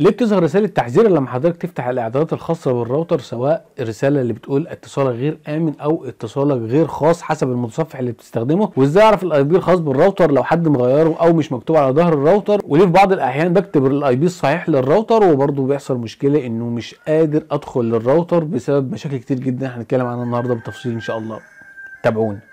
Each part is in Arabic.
ليه بتظهر رسالة تحذير لما حضرتك تفتح الإعدادات الخاصة بالراوتر سواء الرسالة اللي بتقول اتصالك غير آمن أو اتصالك غير خاص حسب المتصفح اللي بتستخدمه وإزاي أعرف الأي بي الخاص بالراوتر لو حد مغيره أو مش مكتوب على ظهر الراوتر وليه في بعض الأحيان بكتب الأي بي الصحيح للراوتر وبرضه بيحصل مشكلة إنه مش قادر أدخل للراوتر بسبب مشاكل كتير جدا هنتكلم عنها النهاردة بالتفصيل إن شاء الله تابعونا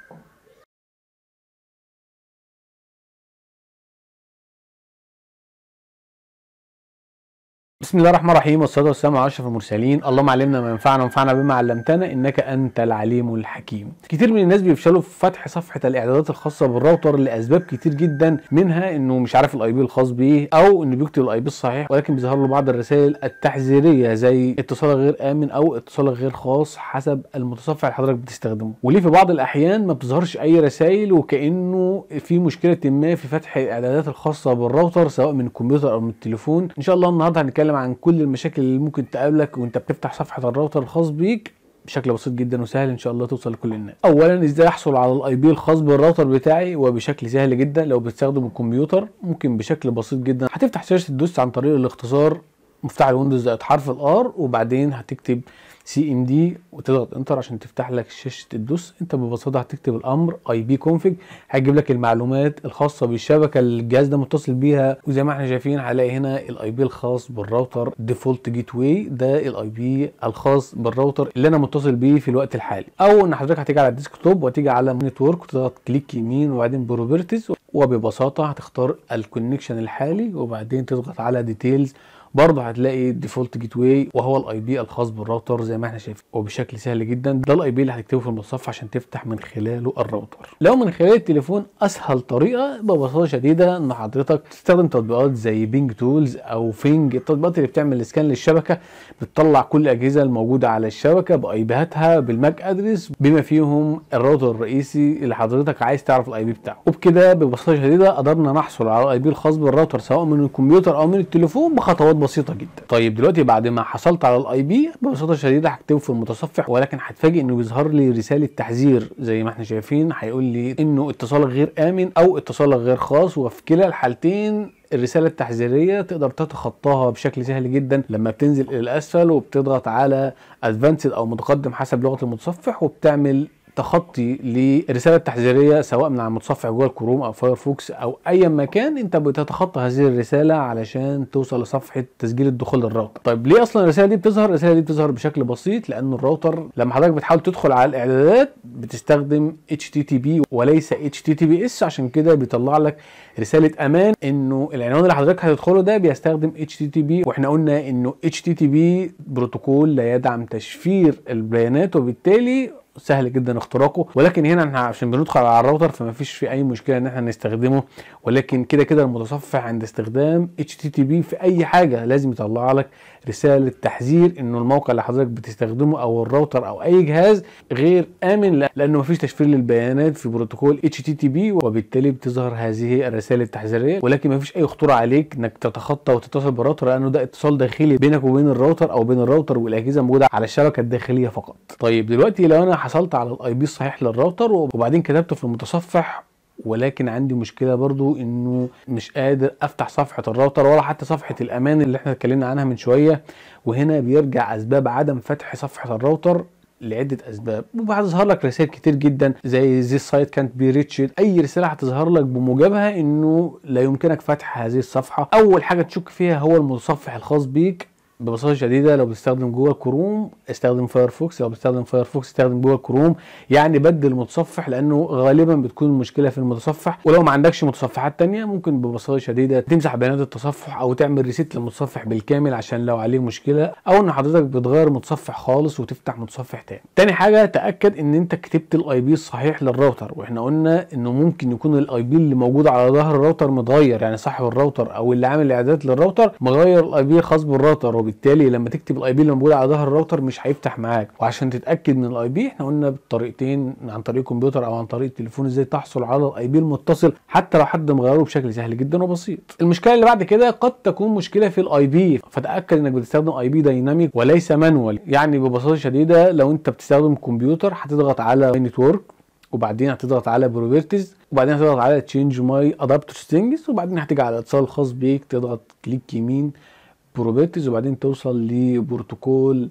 بسم الله الرحمن الرحيم والصلاة والسلام على أشرف المرسلين، اللهم علمنا ما ينفعنا وانفعنا بما علمتنا إنك أنت العليم الحكيم. كتير من الناس بيفشلوا في فتح صفحة الإعدادات الخاصة بالراوتر لأسباب كتير جدا منها إنه مش عارف الأي بي الخاص بيه أو إنه بيكتب الأي بي الصحيح ولكن بيظهر له بعض الرسائل التحذيرية زي اتصالك غير آمن أو اتصالك غير خاص حسب المتصفح اللي حضرتك بتستخدمه. وليه في بعض الأحيان ما بتظهرش أي رسائل وكأنه في مشكلة ما في فتح الإعدادات الخاصة بالراوتر سواء من الكمبيوتر أو من التليفون. إن شاء الله النهارده هنتكلم بتتكلم عن كل المشاكل اللي ممكن تقابلك وانت بتفتح صفحه الراوتر الخاص بيك بشكل بسيط جدا وسهل ان شاء الله توصل لكل الناس اولا ازاي احصل على الاي بي الخاص بالراوتر بتاعي وبشكل سهل جدا لو بتستخدم الكمبيوتر ممكن بشكل بسيط جدا هتفتح شاشه الدوس عن طريق الاختصار مفتاح الويندوز حرف الار وبعدين هتكتب سي ام دي وتضغط انتر عشان تفتح لك شاشه الدوس انت ببساطه هتكتب الامر اي بي كونفج هيجيب لك المعلومات الخاصه بالشبكه اللي الجهاز ده متصل بيها وزي ما احنا شايفين هلاقي هنا الاي بي الخاص بالراوتر ديفولت جيت واي ده الاي بي الخاص بالراوتر اللي انا متصل بيه في الوقت الحالي او ان حضرتك هتيجي على الديسك توب وتيجي على نتورك وتضغط كليك يمين وبعدين بروبرتيز وببساطه هتختار الكونكشن الحالي وبعدين تضغط على ديتيلز برضه هتلاقي الديفولت جيت واي وهو الاي بي الخاص بالراوتر زي ما احنا شايفين وبشكل سهل جدا ده الاي بي اللي هتكتبه في المتصفح عشان تفتح من خلاله الراوتر لو من خلال التليفون اسهل طريقه ببساطه شديده ان حضرتك تستخدم تطبيقات زي بينج تولز او فينج التطبيقات اللي بتعمل سكان للشبكه بتطلع كل الاجهزه الموجوده على الشبكه باي بيهاتها بالماك ادرس بما فيهم الراوتر الرئيسي اللي حضرتك عايز تعرف الاي بي بتاعه وبكده ببساطه شديده قدرنا نحصل على الاي بي الخاص بالراوتر سواء من الكمبيوتر او من التليفون بخطوات بسيطه جدا طيب دلوقتي بعد ما حصلت على الاي بي ببساطه شديده هكتبه في المتصفح ولكن هتفاجئ انه بيظهر لي رساله تحذير زي ما احنا شايفين هيقول لي انه اتصالك غير امن او اتصالك غير خاص وفي كلا الحالتين الرسالة التحذيرية تقدر تتخطاها بشكل سهل جدا لما بتنزل إلى الأسفل وبتضغط على أدفانسد أو متقدم حسب لغة المتصفح وبتعمل تخطي لرساله تحذيريه سواء من على المتصفح جوجل كروم او فايرفوكس او اي مكان انت بتتخطى هذه الرساله علشان توصل لصفحه تسجيل الدخول للراوتر طيب ليه اصلا الرساله دي بتظهر الرساله دي بتظهر بشكل بسيط لان الراوتر لما حضرتك بتحاول تدخل على الاعدادات بتستخدم HTTP وليس HTTPS عشان كده بيطلع لك رساله امان انه العنوان اللي حضرتك هتدخله ده بيستخدم HTTP واحنا قلنا انه HTTP بروتوكول لا يدعم تشفير البيانات وبالتالي سهل جدا اختراقه ولكن هنا احنا عشان بندخل على الراوتر فما فيش في اي مشكله ان احنا نستخدمه ولكن كده كده المتصفح عند استخدام اتش تي تي بي في اي حاجه لازم يطلع لك رساله تحذير انه الموقع اللي حضرتك بتستخدمه او الراوتر او اي جهاز غير امن لانه ما فيش تشفير للبيانات في بروتوكول اتش تي تي بي وبالتالي بتظهر هذه الرسائل التحذيريه ولكن ما فيش اي خطوره عليك انك تتخطى وتتصل بالراوتر لانه ده اتصال داخلي بينك وبين الراوتر او بين الراوتر والاجهزه الموجوده على الشبكه الداخليه فقط طيب دلوقتي لو انا حصلت على الاي بي الصحيح للراوتر وبعدين كتبته في المتصفح ولكن عندي مشكله برضو انه مش قادر افتح صفحه الراوتر ولا حتى صفحه الامان اللي احنا اتكلمنا عنها من شويه وهنا بيرجع اسباب عدم فتح صفحه الراوتر لعده اسباب وهتظهر لك رسائل كتير جدا زي زي سايت كانت بي ريتشد اي رساله هتظهر لك بموجبها انه لا يمكنك فتح هذه الصفحه اول حاجه تشك فيها هو المتصفح الخاص بيك ببساطه شديده لو بتستخدم جوه كروم استخدم فايرفوكس لو بتستخدم فايرفوكس استخدم جوه كروم يعني بدل متصفح لانه غالبا بتكون المشكله في المتصفح ولو ما عندكش متصفحات تانية ممكن ببساطه شديده تمسح بيانات التصفح او تعمل ريسيت للمتصفح بالكامل عشان لو عليه مشكله او ان حضرتك بتغير متصفح خالص وتفتح متصفح تاني تاني حاجه تاكد ان انت كتبت الاي بي الصحيح للراوتر واحنا قلنا انه ممكن يكون الاي بي اللي موجود على ظهر الراوتر متغير يعني صاحب الراوتر او اللي عامل الاعدادات للراوتر مغير الاي بي الخاص بالراوتر وبالتالي لما تكتب الاي بي اللي موجود على ظهر الراوتر مش هيفتح معاك وعشان تتاكد من الاي بي احنا قلنا بالطريقتين عن طريق الكمبيوتر او عن طريق التليفون ازاي تحصل على الاي بي المتصل حتى لو حد مغيره بشكل سهل جدا وبسيط المشكله اللي بعد كده قد تكون مشكله في الاي بي فتاكد انك بتستخدم اي بي دايناميك وليس مانوال يعني ببساطه شديده لو انت بتستخدم كمبيوتر هتضغط على نتورك وبعدين هتضغط على بروبرتيز وبعدين هتضغط على تشينج ماي ادابتر سيتنجز وبعدين هتيجي على الاتصال الخاص بيك تضغط كليك يمين بروبرتيز وبعدين توصل لبروتوكول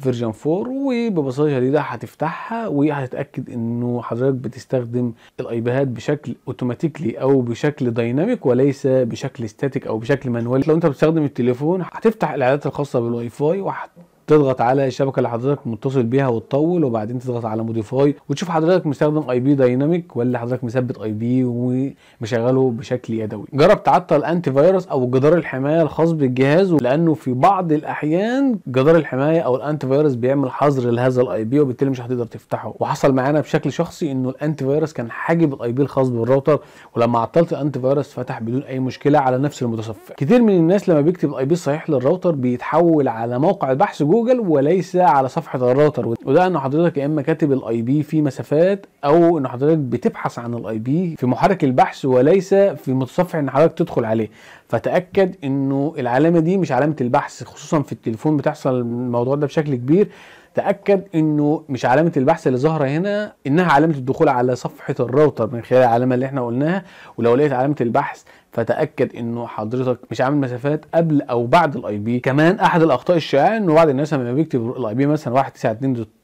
فيرجن 4 وببساطه شديده هتفتحها وهتتاكد انه حضرتك بتستخدم الاي بيهات بشكل اوتوماتيكلي او بشكل دايناميك وليس بشكل ستاتيك او بشكل مانوالي لو انت بتستخدم التليفون هتفتح الاعدادات الخاصه بالواي فاي وهت تضغط على الشبكه اللي حضرتك متصل بيها وتطول وبعدين تضغط على موديفاي وتشوف حضرتك مستخدم اي بي دايناميك ولا حضرتك مثبت اي بي ومشغله بشكل يدوي جرب تعطل انتي فيروس او جدار الحمايه الخاص بالجهاز لانه في بعض الاحيان جدار الحمايه او الانتي فيروس بيعمل حظر لهذا الاي بي وبالتالي مش هتقدر تفتحه وحصل معانا بشكل شخصي انه الانتي فيروس كان حاجب الاي بي الخاص بالراوتر ولما عطلت الانتي فيروس فتح بدون اي مشكله على نفس المتصفح كتير من الناس لما بيكتب الاي بي الصحيح للراوتر بيتحول على موقع البحث جوجل وليس على صفحه الراوتر وده ان حضرتك يا اما كاتب الاي بي في مسافات او ان حضرتك بتبحث عن الاي بي في محرك البحث وليس في المتصفح ان حضرتك تدخل عليه فتاكد انه العلامه دي مش علامه البحث خصوصا في التليفون بتحصل الموضوع ده بشكل كبير تاكد انه مش علامه البحث اللي ظاهره هنا انها علامه الدخول على صفحه الراوتر من خلال العلامه اللي احنا قلناها ولو لقيت علامه البحث فتاكد انه حضرتك مش عامل مسافات قبل او بعد الاي بي كمان احد الاخطاء الشائعه انه بعض الناس لما بيكتب الاي بي مثلا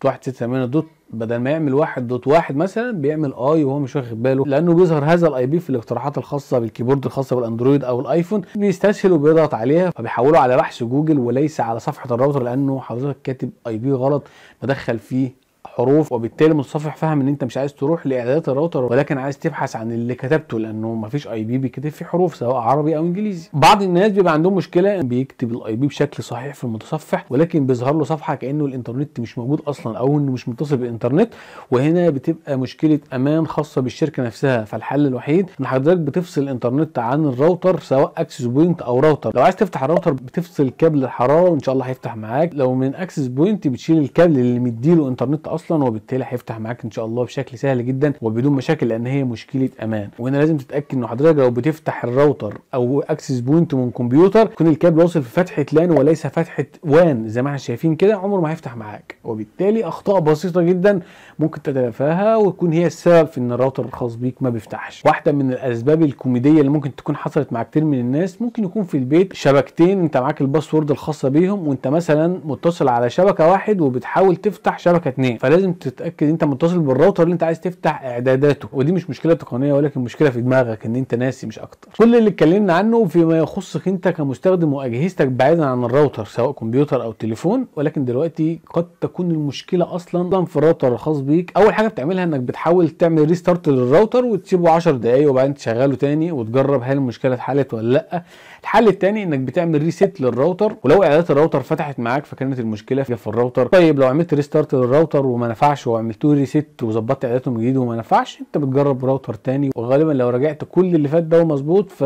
192.168 بدل ما يعمل واحد دوت واحد مثلا بيعمل اي وهو مش واخد باله لانه بيظهر هذا الاي بي في الاقتراحات الخاصه بالكيبورد الخاصه بالاندرويد او الايفون بيستسهل وبيضغط عليها فبيحوله على بحث جوجل وليس على صفحه الراوتر لانه حضرتك كاتب اي بي غلط مدخل فيه حروف وبالتالي المتصفح فهم ان انت مش عايز تروح لاعدادات الراوتر ولكن عايز تبحث عن اللي كتبته لانه مفيش اي بي بيتكتب فيه حروف سواء عربي او انجليزي بعض الناس بيبقى عندهم مشكله بيكتب الاي بي بشكل صحيح في المتصفح ولكن بيظهر له صفحه كانه الانترنت مش موجود اصلا او انه مش متصل بالانترنت وهنا بتبقى مشكله امان خاصه بالشركه نفسها فالحل الوحيد ان حضرتك بتفصل الانترنت عن الراوتر سواء اكسس بوينت او راوتر لو عايز تفتح الراوتر بتفصل كابل الحراره وان شاء الله هيفتح معاك لو من اكسس بوينت بتشيل الكابل اللي مديله انترنت اصلا اصلا وبالتالي هيفتح معاك ان شاء الله بشكل سهل جدا وبدون مشاكل لان هي مشكله امان وهنا لازم تتاكد ان حضرتك لو بتفتح الراوتر او اكسس بوينت من كمبيوتر يكون الكابل واصل في فتحه لان وليس فتحه وان زي ما احنا شايفين كده عمره ما هيفتح معاك وبالتالي اخطاء بسيطه جدا ممكن تتلافاها وتكون هي السبب في ان الراوتر الخاص بيك ما بيفتحش واحده من الاسباب الكوميديه اللي ممكن تكون حصلت مع كتير من الناس ممكن يكون في البيت شبكتين انت معاك الباسورد الخاصه بيهم وانت مثلا متصل على شبكه واحد وبتحاول تفتح شبكه اتنين فلازم تتاكد انت متصل بالراوتر اللي انت عايز تفتح اعداداته ودي مش مشكله تقنيه ولكن مشكله في دماغك ان انت ناسي مش اكتر كل اللي اتكلمنا عنه فيما يخصك انت كمستخدم واجهزتك بعيدا عن الراوتر سواء كمبيوتر او تليفون ولكن دلوقتي قد تكون المشكله اصلا في الراوتر الخاص بيك اول حاجه بتعملها انك بتحاول تعمل ريستارت للراوتر وتسيبه 10 دقايق وبعدين تشغله تاني وتجرب هل المشكله اتحلت ولا لا الحل الثاني انك بتعمل ريست للراوتر ولو اعدادات الراوتر فتحت معاك فكانت المشكله في الراوتر طيب لو عملت ريستارت للراوتر وما نفعش وعملت له ريست وظبطت اعداداته من جديد وما نفعش انت بتجرب راوتر تاني وغالبا لو رجعت كل اللي فات ده ومظبوط ف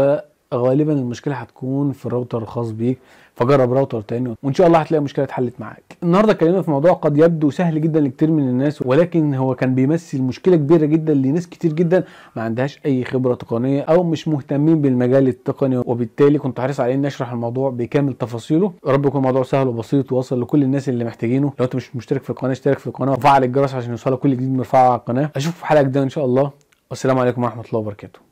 غالبا المشكله هتكون في الراوتر الخاص بيك فجرب راوتر تاني وان شاء الله هتلاقي المشكله اتحلت معاك النهارده اتكلمنا في موضوع قد يبدو سهل جدا لكتير من الناس ولكن هو كان بيمثل مشكله كبيره جدا لناس كتير جدا ما عندهاش اي خبره تقنيه او مش مهتمين بالمجال التقني وبالتالي كنت حريص على اني اشرح الموضوع بكامل تفاصيله يا رب يكون الموضوع سهل وبسيط وواصل لكل الناس اللي محتاجينه لو انت مش مشترك في القناه اشترك في القناه وفعل الجرس عشان يوصلك كل جديد مرفعه على القناه اشوف في حلقه جديده ان شاء الله والسلام عليكم ورحمه الله وبركاته